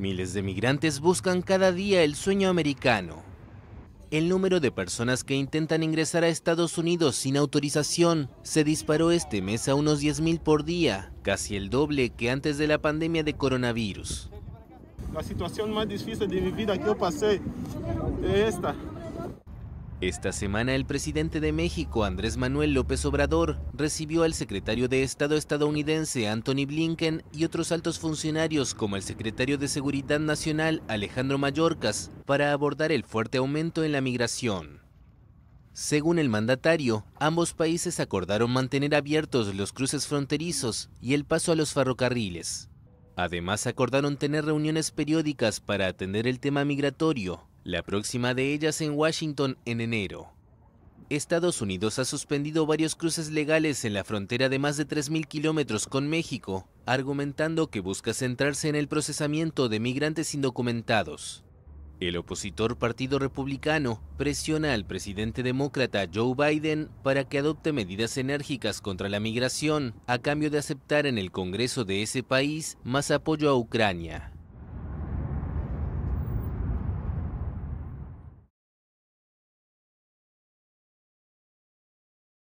Miles de migrantes buscan cada día el sueño americano. El número de personas que intentan ingresar a Estados Unidos sin autorización se disparó este mes a unos 10.000 por día, casi el doble que antes de la pandemia de coronavirus. La situación más difícil de mi vida que yo pasé es esta. Esta semana el presidente de México, Andrés Manuel López Obrador, recibió al secretario de Estado estadounidense Anthony Blinken y otros altos funcionarios como el secretario de Seguridad Nacional Alejandro Mayorkas para abordar el fuerte aumento en la migración. Según el mandatario, ambos países acordaron mantener abiertos los cruces fronterizos y el paso a los ferrocarriles. Además acordaron tener reuniones periódicas para atender el tema migratorio la próxima de ellas en Washington en enero. Estados Unidos ha suspendido varios cruces legales en la frontera de más de 3.000 kilómetros con México, argumentando que busca centrarse en el procesamiento de migrantes indocumentados. El opositor Partido Republicano presiona al presidente demócrata Joe Biden para que adopte medidas enérgicas contra la migración a cambio de aceptar en el Congreso de ese país más apoyo a Ucrania.